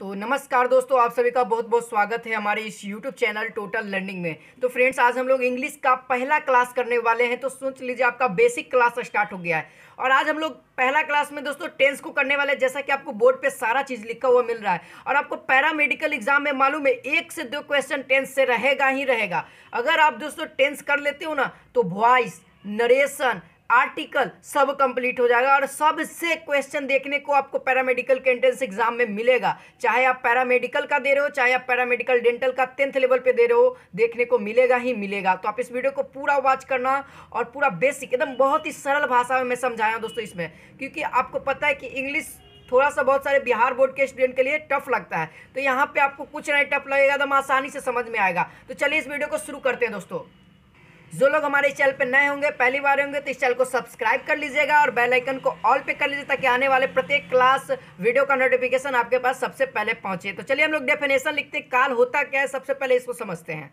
तो नमस्कार दोस्तों आप सभी का बहुत बहुत स्वागत है हमारे इस YouTube चैनल टोटल लर्निंग में तो फ्रेंड्स आज हम लोग इंग्लिश का पहला क्लास करने वाले हैं तो सोच लीजिए आपका बेसिक क्लास स्टार्ट हो गया है और आज हम लोग पहला क्लास में दोस्तों टेंस को करने वाले हैं जैसा कि आपको बोर्ड पे सारा चीज़ लिखा हुआ मिल रहा है और आपको पैरामेडिकल एग्जाम में मालूम है एक से दो क्वेश्चन टेंस से रहेगा ही रहेगा अगर आप दोस्तों टेंस कर लेते हो ना तो वॉइस नरेशन आर्टिकल सब कंप्लीट हो जाएगा और सबसे क्वेश्चन देखने को आपको पैरामेडिकल के एंट्रेंस एग्जाम में मिलेगा चाहे आप पैरामेडिकल का दे रहे हो चाहे आप पैरामेडिकल डेंटल का टेंथ लेवल पे दे रहे हो देखने को मिलेगा ही मिलेगा तो आप इस वीडियो को पूरा वॉच करना और पूरा बेसिक एकदम बहुत ही सरल भाषा में मैं समझाया दोस्तों इसमें क्योंकि आपको पता है कि इंग्लिश थोड़ा सा बहुत सारे बिहार बोर्ड के स्टूडेंट के लिए टफ लगता है तो यहाँ पे आपको कुछ नहीं टफ लगेगा एकदम आसानी से समझ में आएगा तो चलिए इस वीडियो को शुरू करते हैं दोस्तों जो लोग हमारे इस चैनल पर नए होंगे पहली बार होंगे तो इस चैनल को सब्सक्राइब कर लीजिएगा और बेल आइकन को ऑल पे कर लीजिए ताकि आने वाले प्रत्येक क्लास वीडियो का नोटिफिकेशन आपके पास सबसे पहले पहुंचे तो चलिए हम लोग डेफिनेशन लिखते हैं काल होता क्या है सबसे पहले इसको समझते हैं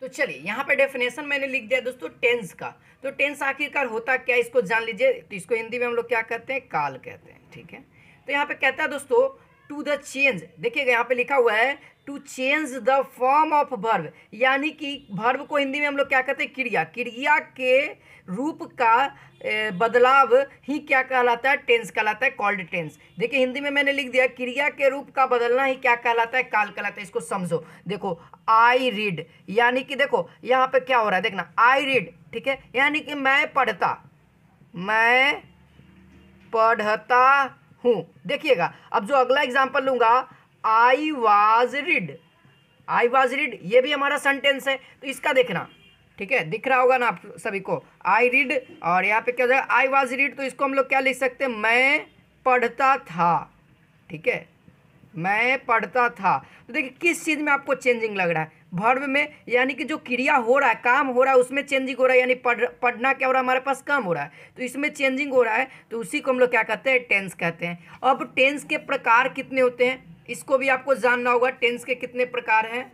तो चलिए यहाँ पे डेफिनेशन मैंने लिख दिया दोस्तों टेंस का तो टेंस आखिरकार होता क्या इसको जान लीजिए तो इसको हिंदी में हम लोग क्या कहते हैं काल कहते हैं ठीक है तो यहाँ पे कहता है दोस्तों टू द चेंज देखिएगा यहाँ पे लिखा हुआ है to change the form of verb यानी कि भर्व को हिंदी में हम लोग क्या कहते हैं क्रिया क्रिया के रूप का बदलाव ही क्या कहलाता है टेंस कहलाता है कॉल्ड टेंस देखिए हिंदी में मैंने लिख दिया क्रिया के रूप का बदलना ही क्या कहलाता है काल कहलाता है इसको समझो देखो आई रीड यानी कि देखो यहाँ पे क्या हो रहा है देखना आई रीड ठीक है यानी कि मैं पढ़ता मैं पढ़ता हूँ देखिएगा अब जो अगला एग्जाम्पल लूंगा I was rid I was rid ये भी हमारा सेंटेंस है तो इसका देखना ठीक है दिख रहा होगा ना आप सभी को आई रीड और यहाँ पे क्या हो जाएगा आई वॉज रीड तो इसको हम लोग क्या लिख सकते हैं मैं पढ़ता था ठीक है मैं पढ़ता था तो देखिए किस चीज़ में आपको चेंजिंग लग रहा है भर्व में यानी कि जो क्रिया हो रहा है काम हो रहा है उसमें चेंजिंग हो रहा है यानी पढ़ पढ़ना क्या हो रहा है हमारे पास कम हो रहा है तो इसमें चेंजिंग हो रहा है तो उसी को हम लोग क्या कहते हैं टेंस कहते हैं अब टेंस के प्रकार कितने होते हैं इसको भी आपको जानना होगा टेंस के कितने प्रकार हैं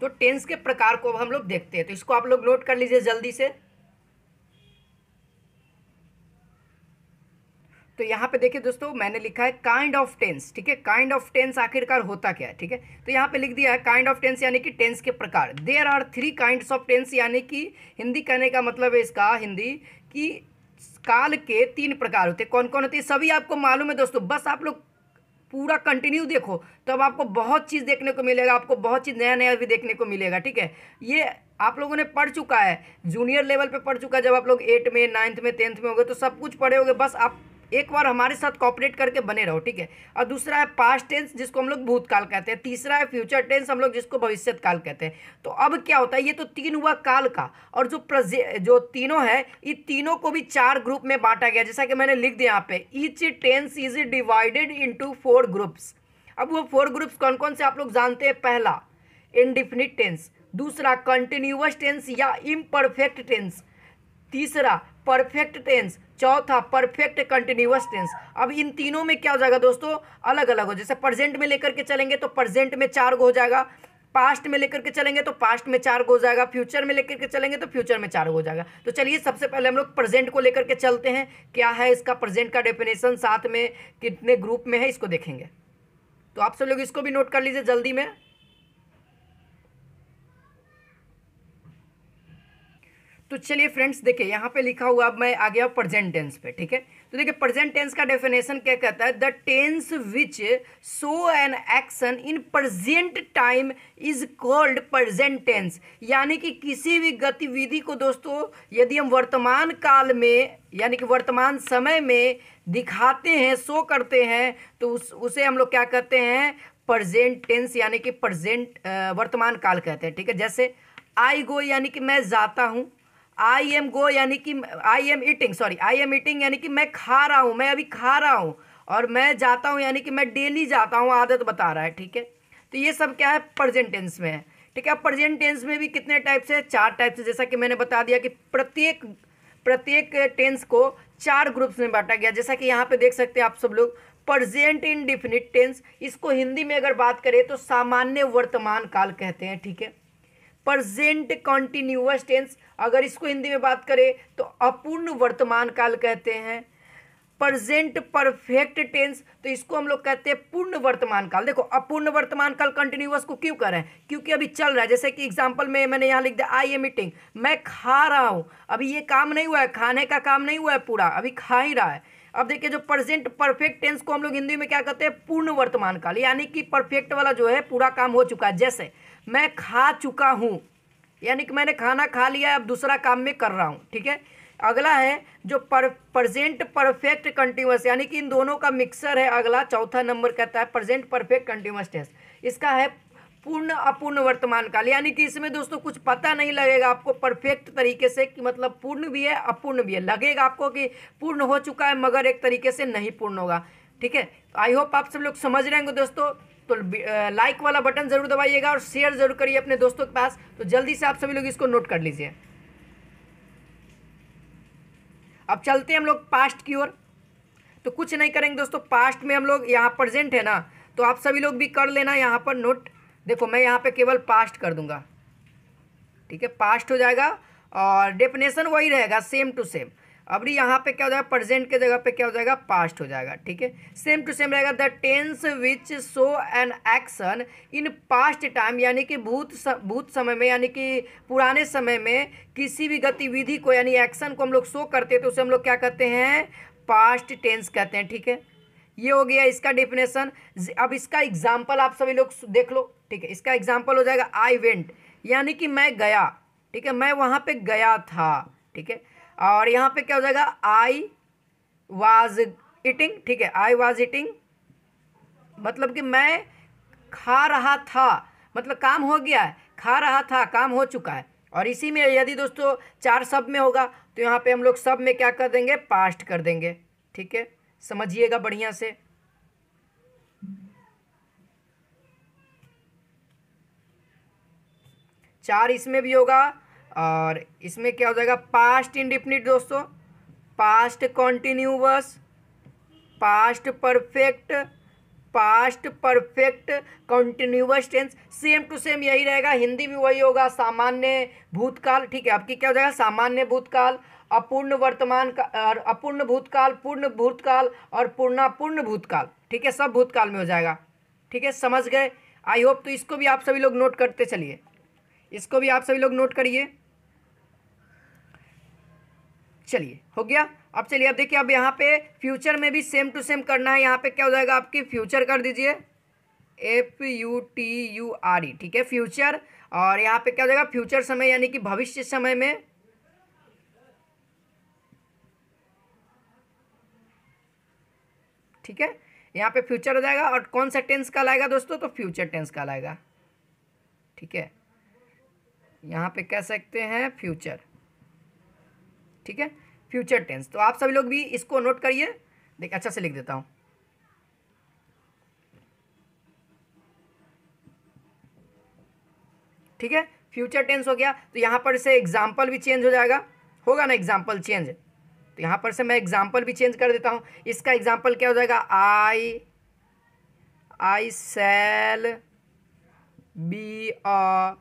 तो टेंस के प्रकार को हम लोग देखते हैं तो इसको आप लोग नोट कर लीजिए जल्दी से तो यहाँ पे देखिए दोस्तों मैंने लिखा है काइंड ऑफ टेंस ठीक है काइंड ऑफ टेंस आखिरकार होता क्या है ठीक है तो यहाँ पे लिख दिया है काइंड ऑफ टेंस यानी कि टेंस के प्रकार there are three kind of tense यानी कि हिंदी कहने का मतलब है इसका हिंदी कि काल के तीन प्रकार होते कौन कौन होते हैं सभी आपको मालूम है दोस्तों बस आप लोग पूरा कंटिन्यू देखो तब तो आपको बहुत चीज़ देखने को मिलेगा आपको बहुत चीज़ नया नया भी देखने को मिलेगा ठीक है ये आप लोगों ने पढ़ चुका है जूनियर लेवल पे पढ़ चुका है जब आप लोग एट में नाइन्थ में टेंथ में होगे तो सब कुछ पढ़े होगे बस आप एक बार हमारे साथ कॉपरेट करके बने रहो ठीक है और दूसरा है पास्ट टेंस जिसको हम लोग भूतकाल कहते हैं तीसरा है फ्यूचर टेंस हम लोग जिसको भविष्य काल कहते हैं तो अब क्या होता है ये तो तीन हुआ काल का और जो जो तीनों है ये तीनों को भी चार ग्रुप में बांटा गया जैसा कि मैंने लिख दिया यहाँ पे each tense is divided into four groups अब वो फोर ग्रुप्स कौन कौन से आप लोग जानते हैं पहला इनडिफिनिट टेंस दूसरा कंटिन्यूस टेंस या इम टेंस तीसरा परफेक्ट टेंस चौथा परफेक्ट कंटिन्यूस टेंस अब इन तीनों में क्या हो जाएगा दोस्तों अलग अलग हो जैसे प्रेजेंट में लेकर के चलेंगे तो प्रेजेंट में चार गो हो जाएगा पास्ट में लेकर के चलेंगे तो पास्ट में चार गो हो जाएगा फ्यूचर में लेकर के चलेंगे तो फ्यूचर में चार गो हो जाएगा तो चलिए सबसे पहले हम लोग प्रेजेंट को लेकर के चलते हैं क्या है इसका प्रेजेंट का डेफिनेशन साथ में कितने ग्रुप में है इसको देखेंगे तो आप सब लोग इसको भी नोट कर लीजिए जल्दी में तो चलिए फ्रेंड्स देखिए यहाँ पे लिखा हुआ अब मैं आ गया प्रेजेंट टेंस पे ठीक है तो देखिए प्रेजेंट टेंस का डेफिनेशन क्या कहता है the tense which shows an action in present time is called present tense यानी कि किसी भी गतिविधि को दोस्तों यदि हम वर्तमान काल में यानी कि वर्तमान समय में दिखाते हैं शो करते हैं तो उस उसे हम लोग क्या कहते हैं प्रजेंट टेंस यानी कि प्रजेंट वर्तमान काल कहते हैं ठीक है जैसे आई गो यानी कि मैं जाता हूँ आई एम गो यानी कि I am eating sorry I am eating यानी कि मैं खा रहा हूँ मैं अभी खा रहा हूँ और मैं जाता हूँ यानी कि मैं डेली जाता हूँ आदत बता रहा है ठीक है तो ये सब क्या है प्रजेंट टेंस में है ठीक है अब प्रजेंट टेंस में भी कितने टाइप से चार टाइप से जैसा कि मैंने बता दिया कि प्रत्येक प्रत्येक टेंस को चार ग्रुप्स में बांटा गया जैसा कि यहाँ पे देख सकते हैं आप सब लोग प्रजेंट इन डिफिनिट टेंस इसको हिंदी में अगर बात करें तो सामान्य वर्तमान काल कहते हैं ठीक है प्रजेंट कॉन्टिन्यूस टेंस अगर इसको हिंदी में बात करें तो अपूर्ण वर्तमान काल कहते हैं प्रजेंट परफेक्ट टेंस तो इसको हम लोग कहते हैं पूर्ण वर्तमान काल देखो अपूर्ण वर्तमान काल कंटिन्यूअस को क्यों कर रहे हैं क्योंकि अभी चल रहा है जैसे कि एग्जाम्पल में मैंने यहाँ लिख दिया आई एम मीटिंग मैं खा रहा हूँ अभी ये काम नहीं हुआ है खाने का काम नहीं हुआ है पूरा अभी खा ही रहा है अब देखिए जो प्रेजेंट परफेक्ट टेंस को हम लोग हिंदी में क्या कहते हैं पूर्ण वर्तमान काल यानी कि परफेक्ट वाला जो है पूरा काम हो चुका है जैसे मैं खा चुका हूँ यानी कि मैंने खाना खा लिया है अब दूसरा काम में कर रहा हूँ ठीक है अगला है जो पर प्रजेंट परफेक्ट कंटिन्यूस यानी कि इन दोनों का मिक्सर है अगला चौथा नंबर कहता है प्रजेंट परफेक्ट कंटिन्यूस टेंस इसका है पूर्ण अपूर्ण वर्तमान काल यानी कि इसमें दोस्तों कुछ पता नहीं लगेगा आपको परफेक्ट तरीके से कि मतलब पूर्ण भी है अपूर्ण भी है लगेगा आपको कि पूर्ण हो चुका है मगर एक तरीके से नहीं पूर्ण होगा ठीक है आई होप आप सब लोग समझ रहे होंगे दोस्तों तो लाइक वाला बटन ज़रूर दबाइएगा और शेयर ज़रूर करिए अपने दोस्तों के पास तो जल्दी से आप सभी लोग इसको नोट कर लीजिए अब चलते हैं हम लोग पास्ट की ओर तो कुछ नहीं करेंगे दोस्तों पास्ट में हम लोग यहाँ प्रजेंट है ना तो आप सभी लोग भी कर लेना यहाँ पर नोट देखो मैं यहाँ पे केवल पास्ट कर दूंगा ठीक है पास्ट हो जाएगा और डेफिनेशन वही रहेगा सेम टू सेम अब यहाँ पे क्या हो जाएगा प्रेजेंट के जगह पे क्या हो जाएगा पास्ट हो जाएगा ठीक है सेम टू सेम रहेगा the tense which show an action in past time यानी कि भूत स, भूत समय में यानी कि पुराने समय में किसी भी गतिविधि को यानी एक्शन को हम लोग शो करते हैं तो उसे हम लोग क्या कहते हैं पास्ट टेंस कहते हैं ठीक है ये हो गया इसका डिफिनेशन अब इसका एग्जाम्पल आप सभी लोग देख लो ठीक है इसका एग्जाम्पल हो जाएगा आई वेंट यानी कि मैं गया ठीक है मैं वहाँ पर गया था ठीक है और यहाँ पे क्या हो जाएगा आई वाज ईटिंग ठीक है आई वाज ईटिंग मतलब कि मैं खा रहा था मतलब काम हो गया है खा रहा था काम हो चुका है और इसी में यदि दोस्तों चार सब में होगा तो यहाँ पे हम लोग सब में क्या कर देंगे पास्ट कर देंगे ठीक है समझिएगा बढ़िया से चार इसमें भी होगा और इसमें क्या हो जाएगा पास्ट इंडिफिनिट दोस्तों past continuous past perfect past perfect continuous tense same to same यही रहेगा हिंदी में वही होगा सामान्य भूतकाल ठीक है आपकी क्या हो जाएगा सामान्य भूतकाल अपूर्ण वर्तमान का और अपूर्ण भूतकाल पूर्ण भूतकाल और पूर्णापूर्ण भूतकाल ठीक है सब भूतकाल में हो जाएगा ठीक है समझ गए आई होप तो इसको भी आप सभी लोग नोट करते चलिए इसको भी आप सभी लोग नोट करिए चलिए हो गया अब चलिए अब देखिए अब यहाँ पे फ्यूचर में भी सेम टू सेम करना है यहाँ पे क्या हो जाएगा आपकी फ्यूचर कर दीजिए F U T U R E ठीक है फ्यूचर और यहाँ पे क्या हो जाएगा फ्यूचर समय यानी कि भविष्य समय में ठीक है यहाँ पे फ्यूचर हो जाएगा और कौन सा टेंस का लाएगा दोस्तों तो फ्यूचर टेंस का लाएगा ठीक है यहाँ पे कह सकते हैं फ्यूचर ठीक है फ्यूचर टेंस तो आप सभी लोग भी इसको नोट करिए देख अच्छा से लिख देता हूँ ठीक है फ्यूचर टेंस हो गया तो यहाँ पर से एग्जाम्पल भी चेंज हो जाएगा होगा ना एग्जाम्पल चेंज तो यहाँ पर से मैं एग्जाम्पल भी चेंज कर देता हूँ इसका एग्जाम्पल क्या हो जाएगा I I shall be a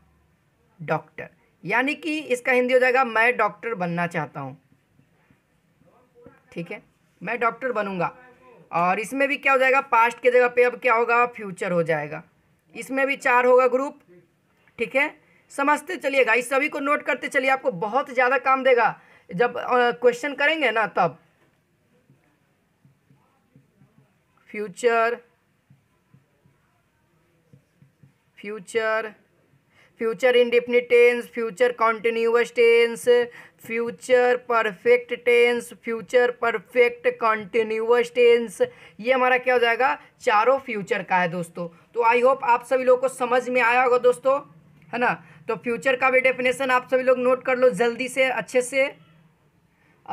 doctor यानी कि इसका हिंदी हो जाएगा मैं डॉक्टर बनना चाहता हूँ ठीक है मैं डॉक्टर बनूंगा और इसमें भी क्या हो जाएगा पास्ट के जगह पे अब क्या होगा फ्यूचर हो जाएगा इसमें भी चार होगा ग्रुप ठीक है समझते चलिएगा इस सभी को नोट करते चलिए आपको बहुत ज़्यादा काम देगा जब क्वेश्चन करेंगे ना तब future future future indefinite tense future continuous tense future perfect tense future perfect continuous tense ये हमारा क्या हो जाएगा चारों फ्यूचर का है दोस्तों तो आई होप आप सभी लोगों को समझ में आया होगा दोस्तों है ना तो फ्यूचर का भी डेफिनेशन आप सभी लोग नोट कर लो जल्दी से अच्छे से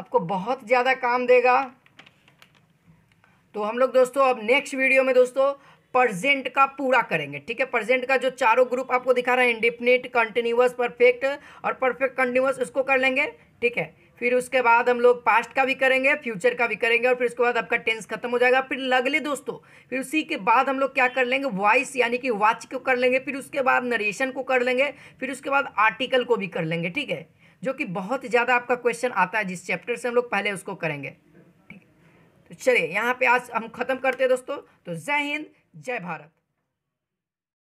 आपको बहुत ज़्यादा काम देगा तो हम लोग दोस्तों अब नेक्स्ट वीडियो में दोस्तों प्रजेंट का पूरा करेंगे ठीक है प्रजेंट का जो चारों ग्रुप आपको दिखा रहा है इंडिफिनिट कंटिन्यूस परफेक्ट और परफेक्ट कंटिन्यूस उसको कर लेंगे ठीक है फिर उसके बाद हम लोग पास्ट का भी करेंगे फ्यूचर का भी करेंगे और फिर उसके बाद आपका टेंस खत्म हो जाएगा फिर लगले दोस्तों फिर उसी के बाद हम लोग क्या कर लेंगे वॉइस यानी कि वाच को कर लेंगे फिर उसके बाद नरेशन को कर लेंगे फिर उसके बाद आर्टिकल को भी कर लेंगे ठीक है जो कि बहुत ज़्यादा आपका क्वेश्चन आता है जिस चैप्टर से हम लोग पहले उसको करेंगे ठीक तो चलिए यहाँ पर आज हम ख़त्म करते हैं दोस्तों तो जय हिंद जय भारत